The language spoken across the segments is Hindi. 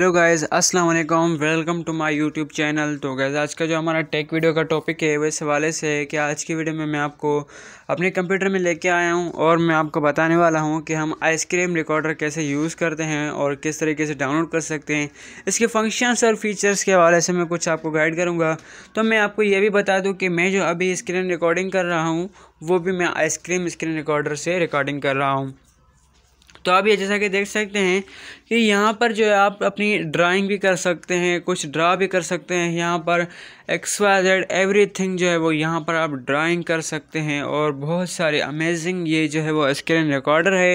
हेलो गाइज अस्सलाम वालेकुम welcome to my YouTube channel तो गैज़ आज का जो हमारा टेक वीडियो का टॉपिक है वो इस हवाले से है कि आज की वीडियो में मैं आपको अपने कंप्यूटर में लेके आया हूँ और मैं आपको बताने वाला हूँ कि हम आइसक्रीम रिकॉर्डर कैसे यूज़ करते हैं और किस तरीके से डाउनलोड कर सकते हैं इसके फंक्शंस और फीचर्स के हवाले से मैं कुछ आपको गाइड करूँगा तो मैं आपको ये भी बता दूँ कि मैं जो अभी स्क्रीन रिकॉर्डिंग कर रहा हूँ वो भी मैं आइसक्रीम स्क्रीन रिकॉर्डर से रिकॉर्डिंग कर रहा हूँ तो आप ये जैसा कि देख सकते हैं कि यहाँ पर जो है आप अपनी ड्राइंग भी कर सकते हैं कुछ ड्रा भी कर सकते हैं यहाँ पर एक्स वाई जेड एवरीथिंग जो है वो यहाँ पर आप ड्राइंग कर सकते हैं और बहुत सारे अमेजिंग ये जो है वो स्क्रीन रिकॉर्डर है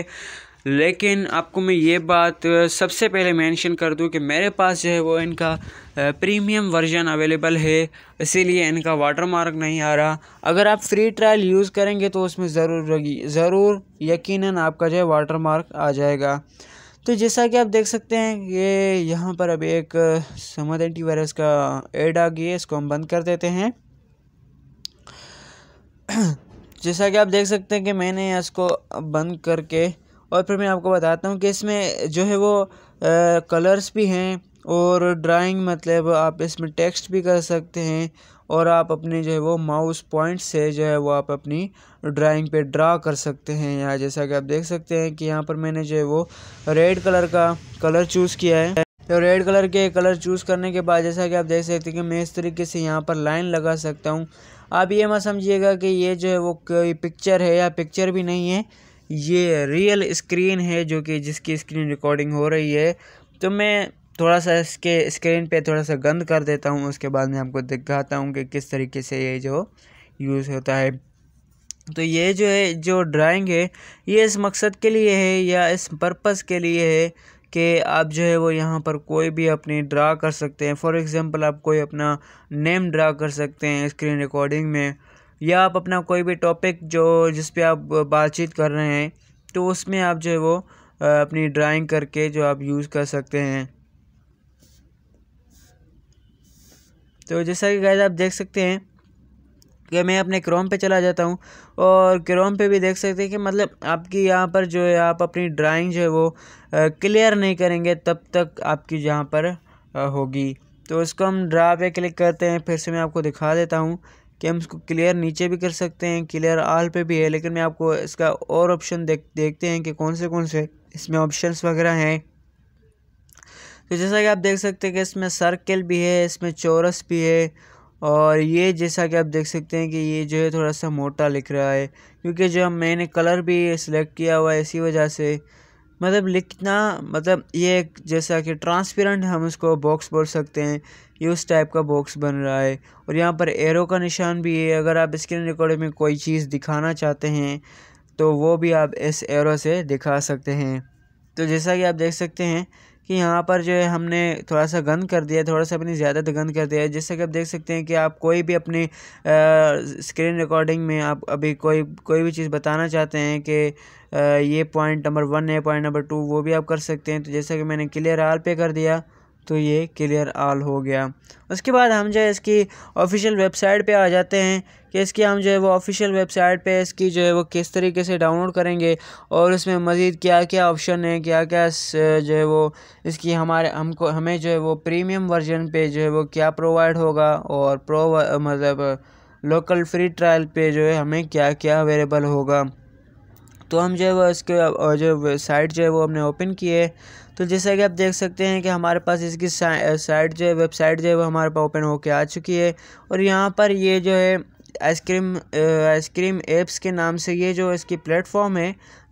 लेकिन आपको मैं ये बात सबसे पहले मेंशन कर दूं कि मेरे पास जो है वो इनका प्रीमियम वर्जन अवेलेबल है इसीलिए इनका वाटर मार्क नहीं आ रहा अगर आप फ्री ट्रायल यूज़ करेंगे तो उसमें ज़रूर ज़रूर यकीनन आपका जो है वाटर मार्क आ जाएगा तो जैसा कि आप देख सकते हैं ये यहाँ पर अब एक समद एंटीवायरस का एड आ गई है इसको हम बंद कर देते हैं जैसा कि आप देख सकते हैं कि मैंने इसको बंद करके और फिर मैं आपको बताता हूँ कि इसमें जो है वो कलर्स भी हैं और ड्राइंग मतलब आप इसमें टेक्स्ट भी कर सकते हैं और आप अपने जो है वो माउस पॉइंट से जो है वो आप अपनी ड्राइंग पे ड्रा कर सकते हैं यहाँ जैसा कि आप देख सकते हैं कि यहाँ पर मैंने जो है वो रेड कलर का कलर चूज़ किया है तो रेड कलर के कलर चूज़ करने के बाद जैसा कि आप देख सकते हैं कि मैं इस तरीके से यहाँ पर लाइन लगा सकता हूँ आप ये मत समझिएगा कि ये जो है वो कोई पिक्चर है या पिक्चर भी नहीं है ये रियल स्क्रीन है जो कि जिसकी स्क्रीन रिकॉर्डिंग हो रही है तो मैं थोड़ा सा इसके स्क्रीन पे थोड़ा सा गंद कर देता हूँ उसके बाद मैं आपको दिखाता हूँ कि किस तरीके से ये जो यूज़ होता है तो ये जो है जो ड्राइंग है ये इस मकसद के लिए है या इस पर्पस के लिए है कि आप जो है वो यहाँ पर कोई भी अपनी ड्रा कर सकते हैं फॉर एग्ज़ाम्पल आप कोई अपना नेम ड्रा कर सकते हैं स्क्रीन रिकॉर्डिंग में या आप अपना कोई भी टॉपिक जो जिस पे आप बातचीत कर रहे हैं तो उसमें आप जो है वो अपनी ड्राइंग करके जो आप यूज़ कर सकते हैं तो जैसा कि गैज आप देख सकते हैं कि मैं अपने क्रोम पे चला जाता हूँ और क्रोम पे भी देख सकते हैं कि मतलब आपकी यहाँ पर जो है आप अपनी ड्राइंग जो है वो क्लियर नहीं करेंगे तब तक आपकी यहाँ पर होगी तो इसको हम ड्रा पे क्लिक करते हैं फिर से मैं आपको दिखा देता हूँ कि हम इसको क्लियर नीचे भी कर सकते हैं क्लियर आल पे भी है लेकिन मैं आपको इसका और ऑप्शन देख देखते हैं कि कौन से कौन से इसमें ऑप्शंस वगैरह हैं तो जैसा कि आप देख सकते हैं कि इसमें सर्कल भी है इसमें चौरस भी है और ये जैसा कि आप देख सकते हैं कि ये जो है थोड़ा सा मोटा लिख रहा है क्योंकि जो मैंने कलर भी सिलेक्ट किया हुआ है इसी वजह से मतलब लिखना मतलब ये एक जैसा कि ट्रांसपेरेंट हम उसको बॉक्स बोल सकते हैं ये उस टाइप का बॉक्स बन रहा है और यहाँ पर एरो का निशान भी है अगर आप स्क्रीन रिकॉर्डर में कोई चीज़ दिखाना चाहते हैं तो वो भी आप इस एरो से दिखा सकते हैं तो जैसा कि आप देख सकते हैं कि यहाँ पर जो है हमने थोड़ा सा गंद कर दिया थोड़ा सा अपनी ज़्यादा तो गंद कर दिया है जिससे कि आप देख सकते हैं कि आप कोई भी अपनी स्क्रीन रिकॉर्डिंग में आप अभी कोई कोई भी चीज़ बताना चाहते हैं कि ये पॉइंट नंबर वन है पॉइंट नंबर टू वो भी आप कर सकते हैं तो जैसा कि मैंने क्लियर आल पे कर दिया तो ये क्लियर आल हो गया उसके बाद हम जो है इसकी ऑफिशियल वेबसाइट पे आ जाते हैं कि इसकी हम जो है वो ऑफिशियल वेबसाइट पे इसकी जो है वो किस तरीके से डाउनलोड करेंगे और इसमें मज़ीद क्या क्या ऑप्शन है क्या क्या जो है वो इसकी हमारे हमको हमें जो है वो प्रीमियम वर्जन पे जो है वो क्या प्रोवाइड होगा और प्रो मतलब लोकल फ्री ट्रायल पे जो है हमें क्या क्या अवेलेबल होगा तो हम जो है वो इसके और जो साइट जो है वो हमने ओपन की है तो जैसा कि आप देख सकते हैं कि हमारे पास इसकी साइट जो है वेबसाइट जो है वो हमारे पास ओपन होकर आ चुकी है और यहाँ पर ये जो है आइसक्रीम आइसक्रीम एप्स के नाम से ये जो इसकी प्लेटफॉर्म है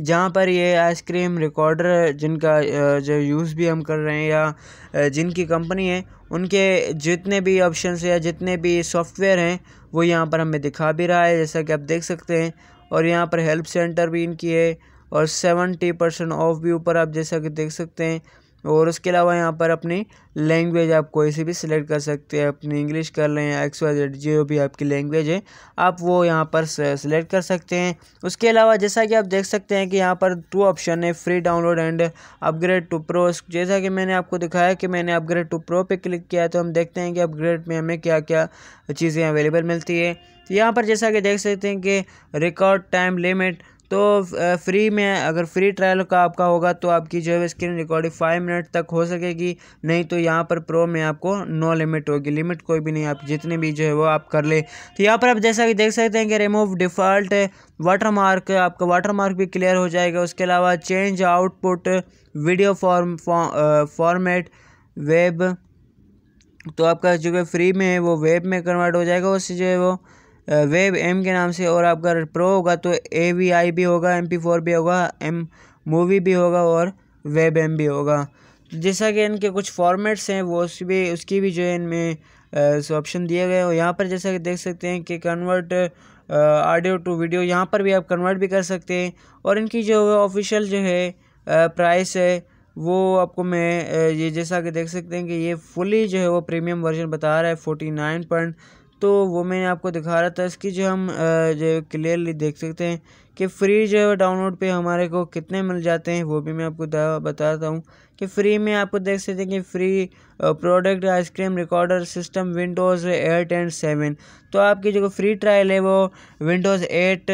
जहाँ पर ये आइसक्रीम रिकॉर्डर जिनका जो यूज़ भी हम कर रहे हैं या जिनकी कंपनी है उनके जितने भी ऑप्शन या जितने भी सॉफ्टवेयर हैं वो यहाँ पर हमें दिखा भी रहा है जैसा कि आप देख सकते हैं और यहाँ पर हेल्प सेंटर भी इनकी है और सेवेंटी परसेंट ऑफ भी ऊपर आप जैसा कि देख सकते हैं और उसके अलावा यहाँ पर अपनी लैंग्वेज आप कोई सी भी सिलेक्ट कर सकते हैं अपनी इंग्लिश कर लें एक्स वाई जेड जो भी आपकी लैंग्वेज है आप वो यहाँ पर सिलेक्ट कर सकते हैं उसके अलावा जैसा कि आप देख सकते हैं कि यहाँ पर टू ऑप्शन है free download and upgrade to pro जैसा कि मैंने आपको दिखाया कि मैंने अपग्रेड टू प्रो पर क्लिक किया तो हम देखते हैं कि अपग्रेड में हमें क्या क्या चीज़ें अवेलेबल मिलती है तो यहाँ पर जैसा कि देख सकते हैं कि रिकॉर्ड टाइम लिमिट तो फ्री में अगर फ्री ट्रायल का आपका होगा तो आपकी जो है स्क्रीन रिकॉर्डिंग फाइव मिनट तक हो सकेगी नहीं तो यहाँ पर प्रो में आपको नो लिमिट होगी लिमिट कोई भी नहीं आप जितने भी जो है वो आप कर ले तो यहाँ पर आप जैसा कि देख सकते हैं कि रिमूव डिफ़ॉल्ट वाटर मार्क आपका वाटर मार्क भी क्लियर हो जाएगा उसके अलावा change output video form format web तो आपका जो है फ्री में है वो वेब में कन्वर्ट हो जाएगा उससे जो है वो वेब एम के नाम से और आपका प्रो होगा तो ए वी आई भी होगा एम पी फोर भी होगा एम मूवी भी होगा और वेब एम भी होगा तो जैसा कि इनके कुछ फॉर्मेट्स हैं वो उस भी उसकी भी जो है इनमें ऑप्शन दिए गए और यहाँ पर जैसा कि देख सकते हैं कि कन्वर्ट ऑडियो टू वीडियो यहाँ पर भी आप कन्वर्ट भी कर सकते हैं और इनकी जो ऑफिशियल जो है प्राइस है वो आपको मैं ये जैसा कि देख सकते हैं कि ये फुली जो है वो प्रीमियम वर्जन बता रहा है फोर्टी नाइन पॉइंट तो वो मैंने आपको दिखा रहा था इसकी जो हम जो क्लियरली देख सकते हैं कि फ्री जो है डाउनलोड पे हमारे को कितने मिल जाते हैं वो भी मैं आपको बताता हूँ कि फ्री में आपको देख सकते हैं कि free product Icecream Recorder system Windows eight and seven तो आपकी जो फ्री ट्रायल है वो विंडोज़ एट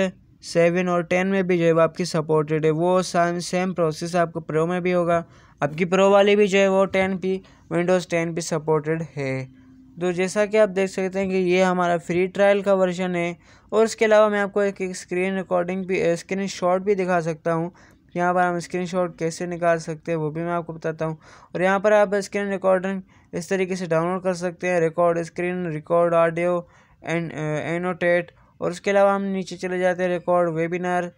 सेवन और टेन में भी जो है वो आपकी सपोर्टेड है वो सेम प्रोसेस आपको प्रो में भी होगा आपकी प्रो वाली भी जो है वो टेन पी विंडोज़ टेन भी सपोर्टेड है तो जैसा कि आप देख सकते हैं कि ये हमारा फ्री ट्रायल का वर्जन है और इसके अलावा मैं आपको एक, एक स्क्रीन रिकॉर्डिंग भी स्क्रीन शॉट भी दिखा सकता हूँ यहाँ पर हम स्क्रीन शॉट कैसे निकाल सकते हैं वो भी मैं आपको बताता हूँ और यहाँ पर आप स्क्रीन रिकॉर्डिंग इस तरीके से डाउनलोड कर सकते हैं record screen record audio and annotate और उसके अलावा हम नीचे चले जाते हैं record webinar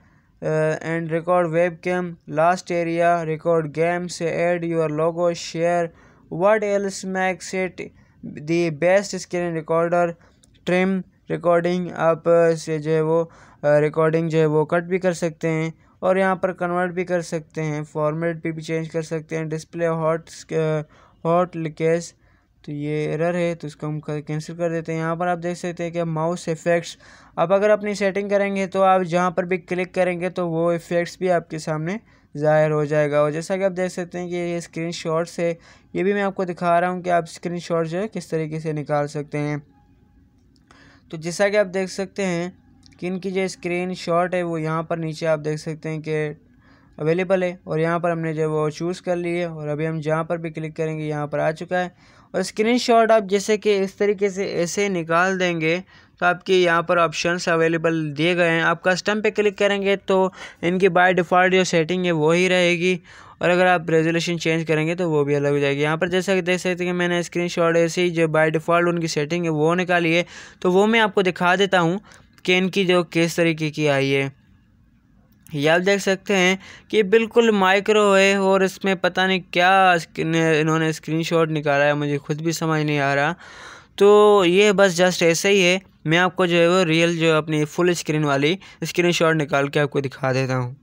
and record webcam last area record game से add your logo share word else makes it the best screen recorder trim recording आप uh, से जो है वो रिकॉर्डिंग uh, जो है वो कट भी कर सकते हैं और यहाँ पर कन्वर्ट भी कर सकते हैं फॉर्मेट भी, भी चेंज कर सकते हैं डिस्प्ले हॉट हॉट लिकेज तो ये एरर है तो इसको हम कैंसिल कर देते हैं यहाँ पर आप देख सकते हैं कि माउस इफ़ेक्ट्स आप अगर अपनी सेटिंग करेंगे तो आप जहाँ पर भी क्लिक करेंगे तो वो इफ़ेक्ट्स भी आपके सामने ज़ाहिर हो जाएगा और जैसा कि आप देख सकते हैं कि ये स्क्रीन शॉट्स है ये भी मैं आपको दिखा रहा हूँ कि आप स्क्रीन शॉट जो है किस तरीके से निकाल सकते हैं तो जैसा कि आप देख सकते हैं कि इनकी जो स्क्रीन शॉट है वो यहाँ पर नीचे आप देख सकते हैं कि अवेलेबल है और यहाँ पर हमने जो वो चूज़ कर ली है और अभी हम जहाँ पर भी क्लिक करेंगे यहाँ पर आ चुका है और स्क्रीनशॉट आप जैसे कि इस तरीके से ऐसे निकाल देंगे तो आपके यहाँ पर ऑप्शंस अवेलेबल दिए गए हैं आप कस्टम पे क्लिक करेंगे तो इनकी बाय डिफ़ॉल्ट जो सेटिंग है वो ही रहेगी और अगर आप रेजोल्यूशन चेंज करेंगे तो वो भी अलग हो जाएगी यहाँ पर जैसा कि देख सकते हैं कि मैंने स्क्रीन शॉट ऐसे ही जो बाय डिफ़ॉल्ट उनकी सेटिंग है वो निकाली है तो वो मैं आपको दिखा देता हूँ कि इनकी जो किस तरीके की आई है ये आप देख सकते हैं कि बिल्कुल माइक्रो है और इसमें पता नहीं क्या इन्होंने स्क्रीनशॉट निकाला है मुझे खुद भी समझ नहीं आ रहा तो ये बस जस्ट ऐसे ही है मैं आपको जो है वो रियल जो अपनी फुल स्क्रीन वाली स्क्रीनशॉट निकाल के आपको दिखा देता हूँ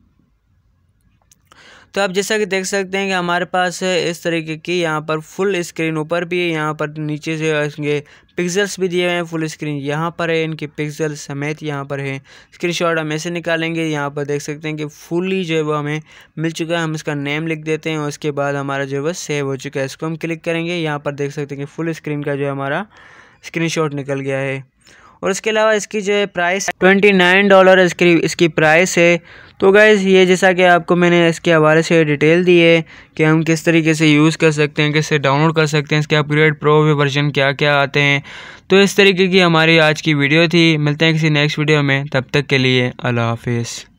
तो आप जैसा कि देख सकते हैं कि हमारे पास इस तरीके की यहाँ पर फुल स्क्रीन ऊपर भी है यहाँ पर नीचे से इसके पिक्सल्स भी दिए हुए हैं फुल स्क्रीन यहाँ पर है इनके पिक्सल समेत यहाँ पर है स्क्रीनशॉट हम ऐसे निकालेंगे यहाँ पर देख सकते हैं कि फुली जो है वो हमें मिल चुका है हम इसका नेम लिख देते हैं उसके बाद हमारा जो है वो सेव हो चुका है इसको हम क्लिक करेंगे यहाँ पर देख सकते हैं कि फुल स्क्रीन का जो है हमारा शॉट निकल गया है और इसके अलावा इसकी जो है प्राइस ट्वेंटी नाइन डॉलर इसकी इसकी प्राइस है तो गाइज़ ये जैसा कि आपको मैंने इसके हवाले से डिटेल दी है कि हम किस तरीके से यूज़ कर सकते हैं किससे डाउनलोड कर सकते हैं इसके अपग्रेड प्रो वर्जन क्या क्या आते हैं तो इस तरीके की हमारी आज की वीडियो थी मिलते हैं किसी नेक्स्ट वीडियो में तब तक के लिए अल्लाह हाफिज़